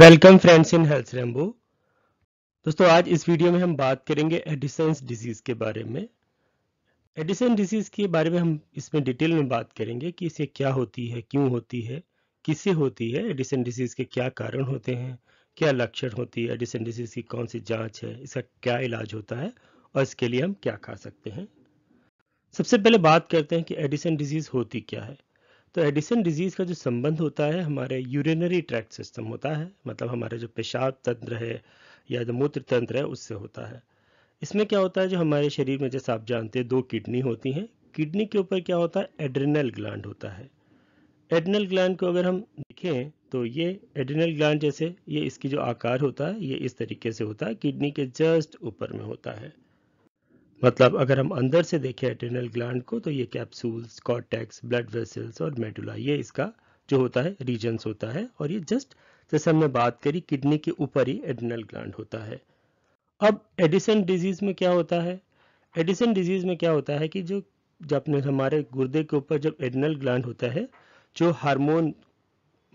welcome friends in health Rambo दोस्तों आज इस वीडियो में हम बात करेंगे एडिसन्स डिजीज के बारे में एडिसन डिजीज के बारे में हम इसमें डिटेल में बात करेंगे कि इसे क्या होती है क्यों होती है किससे होती है एडिसन डिजीज के क्या कारण होते हैं क्या लक्षण होती है एडिसन डिजीज की कौन सी जांच है इसका क्या इलाज होता है और इसके लिए हम क्या खा सकते हैं सबसे पहले बात करते हैं कि एडिसन डिजीज होती क्या है तो एडिसन डिजीज़ का जो संबंध होता है हमारे यूरिनरी ट्रैक्ट सिस्टम होता है मतलब हमारे जो पेशाब तंत्र है या जो मूत्र तंत्र है उससे होता है इसमें क्या होता है जो हमारे शरीर में जैसे आप जानते हैं दो किडनी होती हैं किडनी के ऊपर क्या होता है एड्रेनल ग्लैंड होता है एड्रिनल ग्लैंड को अगर हम देखें तो ये एड्रिनल ग्लैंड जैसे ये इसकी जो आकार होता है ये इस तरीके से होता है किडनी के जस्ट ऊपर में होता है मतलब अगर हम अंदर से देखें एड्रेनल ग्लैंड को तो ये कैप्सूल्स कॉटेक्स ब्लड वेसल्स और मेडुला ये इसका जो होता है रीजन्स होता है और ये जस्ट जैसे हमने बात करी किडनी के ऊपर ही एड्रेनल ग्लैंड होता है अब एडिसन डिजीज में क्या होता है एडिसन डिजीज में क्या होता है कि जो जब अपने हमारे गुर्दे के ऊपर जब एडनल ग्लैंड होता है जो हार्मोन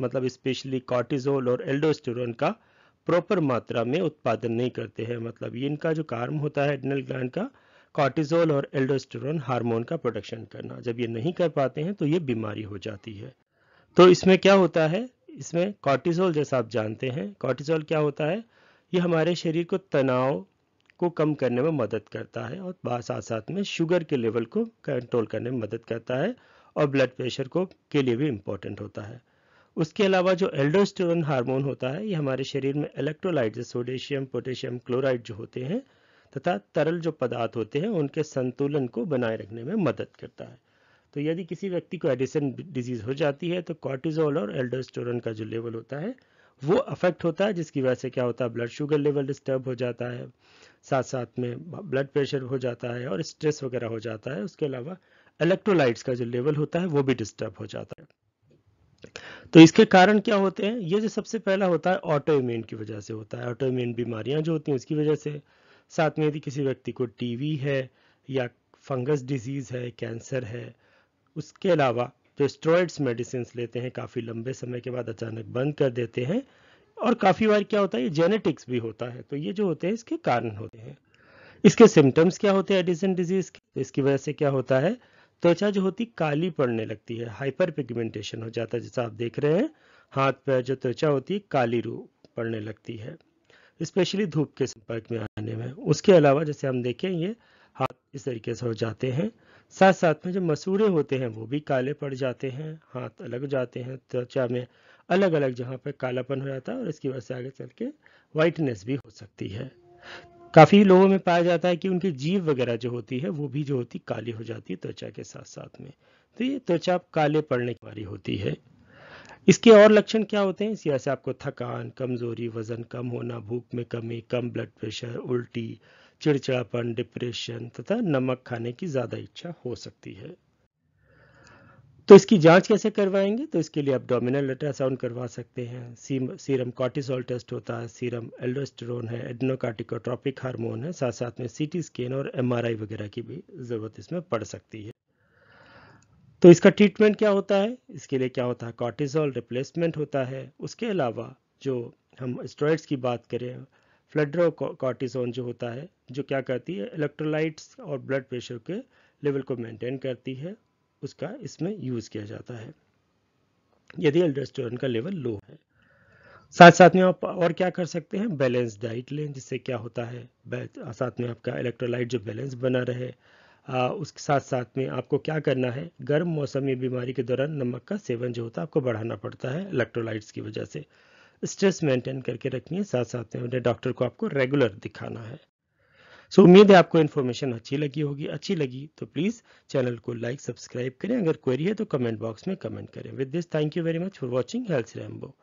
मतलब स्पेशली कॉर्टिजोल और एल्डोस्टेरोन का प्रॉपर मात्रा में उत्पादन नहीं करते हैं मतलब ये इनका जो कार्म होता है एडनल ग्लैंड का कॉर्टिजोल और एल्डोस्टेरोन हार्मोन का प्रोडक्शन करना जब ये नहीं कर पाते हैं तो ये बीमारी हो जाती है तो इसमें क्या होता है इसमें कॉर्टिजोल जैसा आप जानते हैं कॉर्टिजोल क्या होता है ये हमारे शरीर को तनाव को कम करने में मदद करता है और साथ साथ में शुगर के लेवल को कंट्रोल करने में मदद करता है और ब्लड प्रेशर को के लिए भी इम्पोर्टेंट होता है उसके अलावा जो एल्डोस्टेरोन हार्मोन होता है ये हमारे शरीर में इलेक्ट्रोलाइट सोडियम पोटेशियम क्लोराइड जो होते हैं तथा तरल जो पदार्थ होते हैं उनके संतुलन को बनाए रखने में मदद करता है तो यदि किसी व्यक्ति को एडिसन डिजीज हो जाती है तो कॉर्टिजोल और एल्डोस्टोरन का जो लेवल होता है वो अफेक्ट होता है जिसकी वजह से क्या होता है ब्लड शुगर लेवल डिस्टर्ब हो जाता है साथ साथ में ब्लड प्रेशर हो जाता है और स्ट्रेस वगैरह हो जाता है उसके अलावा इलेक्ट्रोलाइट्स का जो लेवल होता है वो भी डिस्टर्ब हो जाता है तो इसके कारण क्या होते हैं ये जो सबसे पहला होता है ऑटो इम्यून की वजह से होता है ऑटो इम्यून बीमारियां जो होती हैं उसकी वजह से साथ में यदि किसी व्यक्ति को टीवी है या फंगस डिजीज़ है कैंसर है उसके अलावा जो स्ट्रॉइड्स मेडिसिन लेते हैं काफ़ी लंबे समय के बाद अचानक बंद कर देते हैं और काफ़ी बार क्या होता है ये जेनेटिक्स भी होता है तो ये जो होते हैं इसके कारण होते हैं इसके सिम्टम्स क्या होते हैं एडिसन डिजीज के तो इसकी वजह से क्या होता है त्वचा जो होती काली पड़ने लगती है हाइपर पिगमेंटेशन हो जाता है जैसा आप देख रहे हैं हाथ पैर जो त्वचा होती है काली रू पड़ने लगती है स्पेशली धूप के संपर्क में आने में उसके अलावा जैसे हम देखें ये हाथ इस तरीके से हो जाते हैं साथ साथ में जो मसूड़े होते हैं वो भी काले पड़ जाते हैं हाथ अलग जाते हैं त्वचा में अलग अलग जहाँ पर कालापन हो जाता है और इसकी वजह से आगे चल के वाइटनेस भी हो सकती है काफ़ी लोगों में पाया जाता है कि उनकी जीव वगैरह जो होती है वो भी जो होती काली हो जाती है त्वचा के साथ साथ में तो ये त्वचा काले पड़ने की बारी होती है इसके और लक्षण क्या होते हैं इसी से आपको थकान कमजोरी वजन कम होना भूख में कमी कम ब्लड प्रेशर उल्टी चिड़चिड़ापन डिप्रेशन तथा नमक खाने की ज़्यादा इच्छा हो सकती है तो इसकी जांच कैसे करवाएंगे तो इसके लिए आप डोमिनल अल्ट्रासाउंड करवा सकते हैं सीम, सीरम कॉर्टिसोल टेस्ट होता है सीरम एल्डोस्टेरोन है एडनोकार्टिकोट्रॉपिक हार्मोन है साथ साथ में सीटी स्कैन और एमआरआई वगैरह की भी ज़रूरत इसमें पड़ सकती है तो इसका ट्रीटमेंट क्या होता है इसके लिए क्या होता है कॉर्टिजोल रिप्लेसमेंट होता है उसके अलावा जो हम स्ट्रॉइड्स की बात करें फ्लड्रोकॉर्टिसोन जो होता है जो क्या करती है इलेक्ट्रोलाइट्स और ब्लड प्रेशर के लेवल को मेंटेन करती है उसका इसमें यूज़ किया जाता है यदि एल्डोस्टेरोन का लेवल लो है साथ साथ में आप और क्या कर सकते हैं बैलेंस डाइट लें जिससे क्या होता है साथ में आपका इलेक्ट्रोलाइट जो बैलेंस बना रहे उसके साथ साथ में आपको क्या करना है गर्म मौसम में बीमारी के दौरान नमक का सेवन जो होता है आपको बढ़ाना पड़ता है इलेक्ट्रोलाइट्स की वजह से स्ट्रेस मेंटेन करके रखनी है साथ साथ में अपने डॉक्टर को आपको रेगुलर दिखाना है सो so, उम्मीद है आपको इन्फॉर्मेशन अच्छी लगी होगी अच्छी लगी तो प्लीज़ चैनल को लाइक सब्सक्राइब करें अगर क्वेरी है तो कमेंट बॉक्स में कमेंट करें with this thank you very much for watching health Rambo